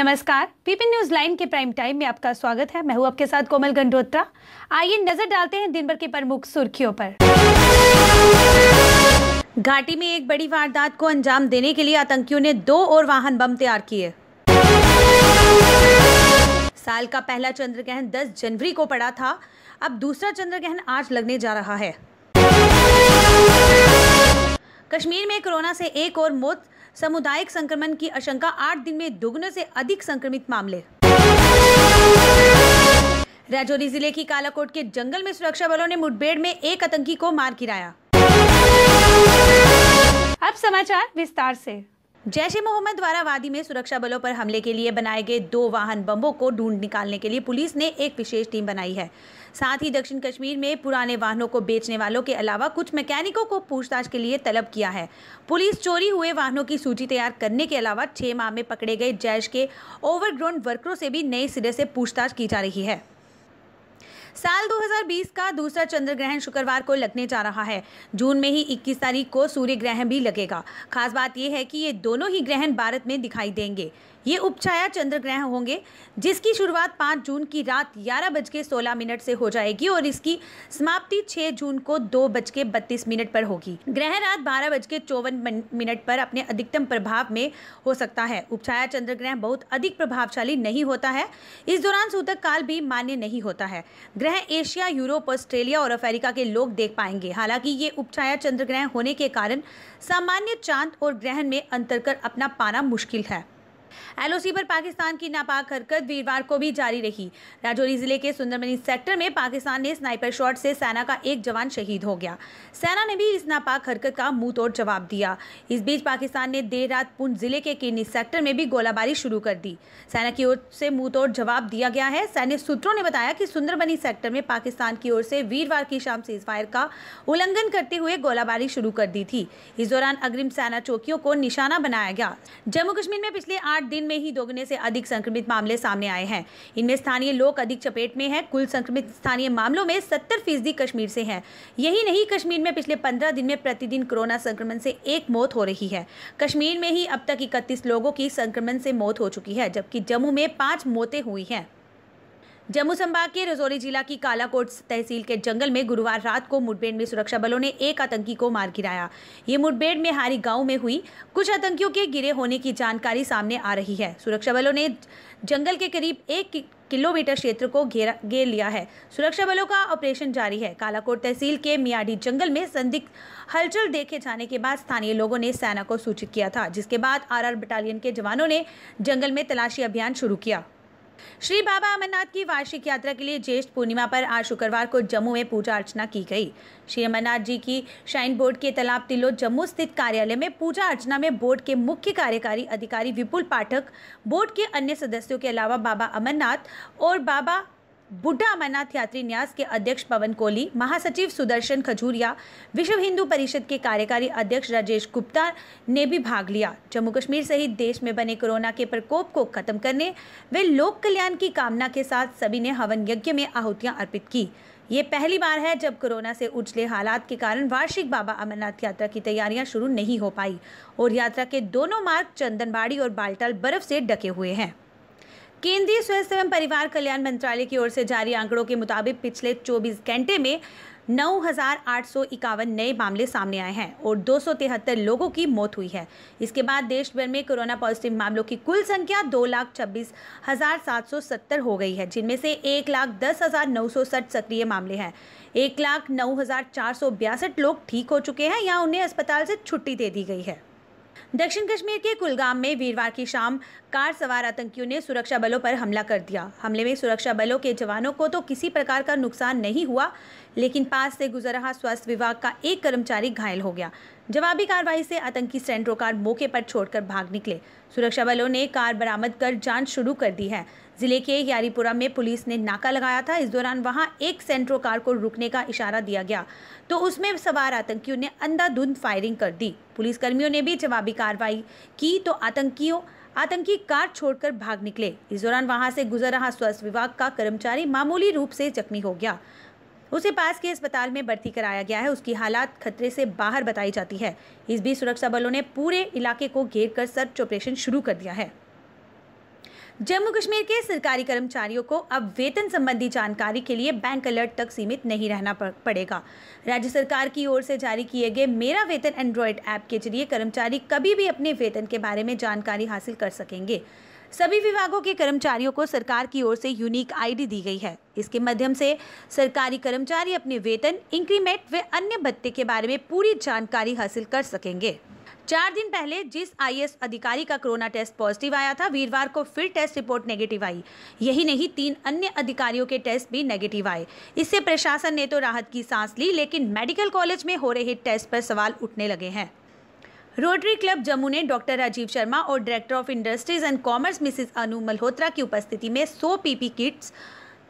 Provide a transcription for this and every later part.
नमस्कार PP news line के prime time में आपका स्वागत है मैं हूं आपके साथ कोमल गंडोत्रा आइए नजर डालते हैं दिन भर की प्रमुख सुर्खियों पर घाटी में एक बड़ी वारदात को अंजाम देने के लिए आतंकियों ने दो और वाहन बम तैयार किए साल का पहला चंद्र ग्रहण दस जनवरी को पड़ा था अब दूसरा चंद्र ग्रहण आज लगने जा रहा है कश्मीर में कोरोना से एक और मौत सामुदायिक संक्रमण की आशंका आठ दिन में दोगुने से अधिक संक्रमित मामले राजौरी जिले की कालाकोट के जंगल में सुरक्षा बलों ने मुठभेड़ में एक आतंकी को मार गिराया अब समाचार विस्तार से जैश ए मोहम्मद द्वारा वादी में सुरक्षा बलों पर हमले के लिए बनाए गए दो वाहन बम्बों को ढूंढ निकालने के लिए पुलिस ने एक विशेष टीम बनाई है साथ ही दक्षिण कश्मीर में पुराने वाहनों को बेचने वालों के अलावा कुछ मैकेनिकों को पूछताछ के लिए तलब किया है पुलिस चोरी हुए वाहनों की सूची तैयार करने के अलावा छह माह में पकड़े गए जैश के ओवरग्रोन वर्करों से भी नए सिरे से पूछताछ की जा रही है साल 2020 का दूसरा चंद्र ग्रहण शुक्रवार को लगने जा रहा है जून में ही 21 तारीख को सूर्य ग्रहण भी लगेगा खास बात यह है कि ये दोनों ही ग्रहण भारत में दिखाई देंगे ये उपछाया चंद्र ग्रह होंगे जिसकी शुरुआत 5 जून की रात ग्यारह बज के सोलह मिनट से हो जाएगी और इसकी समाप्ति 6 जून को दो बज के बत्तीस मिनट पर होगी ग्रह रात बारह बज के चौवन मिनट पर अपने अधिकतम प्रभाव में हो सकता है उपछाया चंद्र ग्रह बहुत अधिक प्रभावशाली नहीं होता है इस दौरान सूतक काल भी मान्य नहीं होता है ग्रह एशिया यूरोप ऑस्ट्रेलिया और अफ्रीका के लोग देख पाएंगे हालांकि ये उपछाया चंद्र ग्रह होने के कारण सामान्य चांद और ग्रहण में अंतर कर अपना पाना मुश्किल है एलओसी पर पाकिस्तान की नापाक हरकत वीरवार को भी जारी रही राजौरी जिले के सुंदरबनी सेक्टर में पाकिस्तान ने स्नाइपर शॉट से सेना का एक जवान शहीद हो गया सेना ने भी इस नापाक हरकत का मुंह तोड़ जवाब दिया इस बीच पाकिस्तान ने देर रात पुंछ जिले के किरनी सेक्टर में भी गोलाबारी शुरू कर दी सेना की ओर से मुंह तोड़ जवाब दिया गया है सैन्य सूत्रों ने बताया कि सुंदरबनी सेक्टर में पाकिस्तान की ओर से वीरवार की शाम सीज फायर का उल्लंघन करते हुए गोलाबारी शुरू कर दी थी इस दौरान अग्रिम सेना चौकियों को निशाना बनाया गया जम्मू कश्मीर में पिछले आठ दिन में ही दोगुने से अधिक संक्रमित मामले सामने आए हैं इनमें स्थानीय लोग अधिक चपेट में हैं कुल संक्रमित स्थानीय मामलों में सत्तर फीसदी कश्मीर से हैं यही नहीं कश्मीर में पिछले पंद्रह दिन में प्रतिदिन कोरोना संक्रमण से एक मौत हो रही है कश्मीर में ही अब तक इकतीस लोगों की संक्रमण से मौत हो चुकी है जबकि जम्मू में पाँच मौतें हुई हैं जम्मू संभाग के रजौरी जिला की कालाकोट तहसील के जंगल में गुरुवार रात को मुठभेड़ में सुरक्षा बलों ने एक आतंकी को मार गिराया ये मुठभेड़ में हारी गांव में हुई कुछ आतंकियों के गिरे होने की जानकारी सामने आ रही है सुरक्षा बलों ने जंगल के करीब एक किलोमीटर क्षेत्र को घेरा घेर लिया है सुरक्षा बलों का ऑपरेशन जारी है कालाकोट तहसील के मियाडी जंगल में संदिग्ध हलचल देखे जाने के बाद स्थानीय लोगों ने सेना को सूचित किया था जिसके बाद आर बटालियन के जवानों ने जंगल में तलाशी अभियान शुरू किया श्री बाबा अमरनाथ की वार्षिक यात्रा के लिए ज्येष्ठ पूर्णिमा पर आज शुक्रवार को जम्मू में पूजा अर्चना की गई श्री अमरनाथ जी की श्राइन बोर्ड के तालाब तिलो जम्मू स्थित कार्यालय में पूजा अर्चना में बोर्ड के मुख्य कार्यकारी अधिकारी विपुल पाठक बोर्ड के अन्य सदस्यों के अलावा बाबा अमरनाथ और बाबा बुड्ढा अमरनाथ यात्री न्यास के अध्यक्ष पवन कोहली महासचिव सुदर्शन खजूरिया विश्व हिंदू परिषद के कार्यकारी अध्यक्ष राजेश गुप्ता ने भी भाग लिया जम्मू कश्मीर सहित देश में बने कोरोना के प्रकोप को खत्म करने वे लोक कल्याण की कामना के साथ सभी ने हवन यज्ञ में आहुतियां अर्पित की ये पहली बार है जब कोरोना से उछले हालात के कारण वार्षिक बाबा अमरनाथ यात्रा की तैयारियां शुरू नहीं हो पाई और यात्रा के दोनों मार्ग चंदनबाड़ी और बालटाल बर्फ से ढके हुए हैं केंद्रीय स्वास्थ्य एवं परिवार कल्याण मंत्रालय की ओर से जारी आंकड़ों के मुताबिक पिछले 24 घंटे में नौ नए मामले सामने आए हैं और दो लोगों की मौत हुई है इसके बाद देश भर में कोरोना पॉजिटिव मामलों की कुल संख्या दो लाख छब्बीस हज़ार सात सौ सत्तर हो गई है जिनमें से एक लाख दस हज़ार नौ सौ सक्रिय मामले हैं एक लाख नौ हज़ार चार सौ बयासठ लोग ठीक हो चुके हैं या उन्हें अस्पताल से छुट्टी दे दी गई है दक्षिण कश्मीर के कुलगाम में वीरवार की शाम कार सवार आतंकियों ने सुरक्षा बलों पर हमला कर दिया हमले में सुरक्षा बलों के जवानों को तो किसी प्रकार का नुकसान नहीं हुआ लेकिन पास से गुजर रहा स्वास्थ्य विभाग का एक कर्मचारी घायल हो गया जवाबी कार्रवाई से आतंकी सेंट्रो कार मौके पर छोड़कर भाग निकले सुरक्षा बलों ने कार बरामद कर जांच शुरू कर दी है जिले के यारीपुरा में पुलिस ने नाका लगाया था इस दौरान वहां एक सेंट्रो कार को रुकने का इशारा दिया गया तो उसमें सवार आतंकियों ने अंधाधुंध फायरिंग कर दी पुलिसकर्मियों ने भी जवाबी कार्रवाई की तो आतंकियों आतंकी कार छोड़कर भाग निकले इस दौरान वहां से गुजर रहा स्वास्थ्य विभाग का कर्मचारी मामूली रूप से जख्मी हो गया उसे पास के अस्पताल में भर्ती कराया गया है उसकी हालात खतरे से बाहर बताई जाती है इस बीच सुरक्षा बलों ने पूरे इलाके को घेर कर सर्च ऑपरेशन शुरू कर दिया है जम्मू कश्मीर के सरकारी कर्मचारियों को अब वेतन संबंधी जानकारी के लिए बैंक अलर्ट तक सीमित नहीं रहना पड़ेगा राज्य सरकार की ओर से जारी किए गए मेरा वेतन एंड्रॉयड ऐप के जरिए कर्मचारी कभी भी अपने वेतन के बारे में जानकारी हासिल कर सकेंगे सभी विभागों के कर्मचारियों को सरकार की ओर से यूनिक आईडी दी गई है इसके माध्यम से सरकारी कर्मचारी अपने वेतन इंक्रीमेंट व अन्य भत्ते के बारे में पूरी जानकारी हासिल कर सकेंगे चार दिन पहले जिस आई अधिकारी का कोरोना टेस्ट पॉजिटिव आया था वीरवार को फिर टेस्ट रिपोर्ट नेगेटिव आई यही नहीं तीन अन्य अधिकारियों के टेस्ट भी नेगेटिव आए इससे प्रशासन ने तो राहत की सांस ली लेकिन मेडिकल कॉलेज में हो रहे टेस्ट पर सवाल उठने लगे हैं रोटरी क्लब जम्मू ने डॉक्टर राजीव शर्मा और director of industries and commerce Mrs Anu Malhotra की उपस्थिति में 100 पीपी किट्स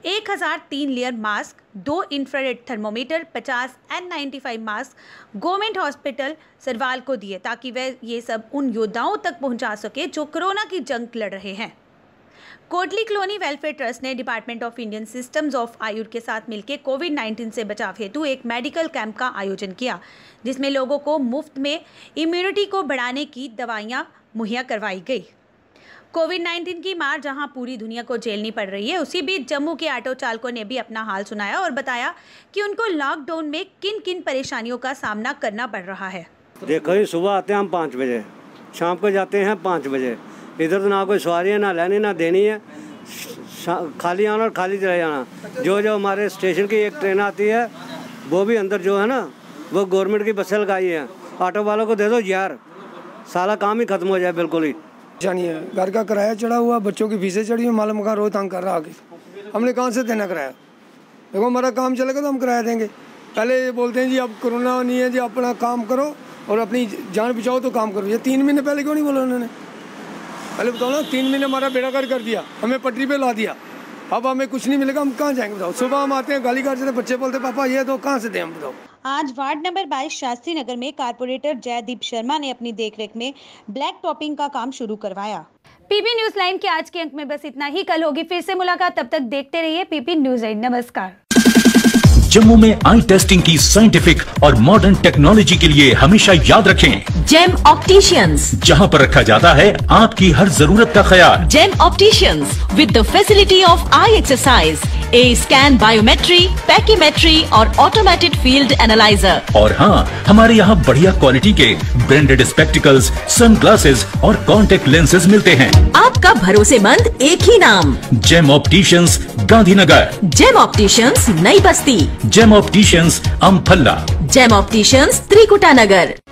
1003 लेयर मास्क दो infrared thermometer 50 ninety 95 mask government hospital Sarwal को दिए ताकि वह ये सब उन योद्धाओं तक पहुंचा सके जो कोरोना की जंग लड़ रहे हैं कोटली कॉलोनी वेलफेयर ट्रस्ट ने department of Indian systems of आयुर के साथ मिलकर कोविड 19 से बचाव हेतु एक मेडिकल कैंप का आयोजन किया जिसमें लोगों को मुफ्त में इम्यूनिटी को बढ़ाने की दवाइयां मुहैया करवाई गई कोविड 19 की मार जहां पूरी दुनिया को झेलनी पड़ रही है उसी बीच जम्मू के ऑटो चालकों ने भी अपना हाल सुनाया और बताया कि उनको लॉकडाउन में किन किन परेशानियों का सामना करना पड़ रहा है देखो सुबह आते हैं हम पाँच बजे शाम को जाते हैं पाँच बजे इधर तो ना कोई सवारी है ना लेनी ना देनी है खाली आना और खाली चले जाना जो जो हमारे स्टेशन की एक ट्रेन आती है वो भी अंदर जो है ना वो गवर्नमेंट की बसें लगाई हैं ऑटो वालों को दे दो यार सारा काम ही खत्म हो जाए बिल्कुल ही जानिए घर का किराया चढ़ा हुआ बच्चों की फीसें चढ़ी हुई माल का रोज तंग कर रहा आगे हमने कहाँ से देना किराया देखो हमारा काम चलेगा तो हम किराया देंगे पहले ये बोलते हैं जी अब कोरोना नहीं है जी अपना काम करो और अपनी जान बचाओ तो काम करो ये तीन महीने पहले क्यों नहीं बोला उन्होंने पहले बताओ ना तीन महीने हमारा बेड़ागर कर दिया हमें पटरी पे ला दिया अब हमें कुछ नहीं मिलेगा हम कहाँ जाएंगे बताओ सुबह हम आते हैं गाली काट तो बच्चे बोलते पापा ये दो कहाँ से दे हम बताओ आज वार्ड नंबर 22 शास्त्री नगर में कारपोरेटर जयदीप शर्मा ने अपनी देखरेख में ब्लैक टॉपिंग का काम शुरू करवाया पीपी न्यूज लाइन के आज के अंक में बस इतना ही कल होगी फिर से मुलाकात तब तक देखते रहिए पीपी न्यूज लाइन नमस्कार जम्मू में आई टेस्टिंग की साइंटिफिक और मॉडर्न टेक्नोलॉजी के लिए हमेशा याद रखें जेम ऑप्टिशियंस जहां पर रखा जाता है आपकी हर जरूरत का ख्याल Gem opticians with the facility of eye exercise A scan biometry pachymetry और ऑटोमेटेड फील्ड एनालाइजर और हाँ हमारे यहाँ बढ़िया क्वालिटी के ब्रांडेड स्पेक्टिकल्स सन और कॉन्टेक्ट लेंसेज मिलते हैं आपका भरोसेमंद एक ही नाम Gem opticians Gandhinagar Gem opticians Nai Basti Gem opticians Amphalla Gem opticians Trikuta नगर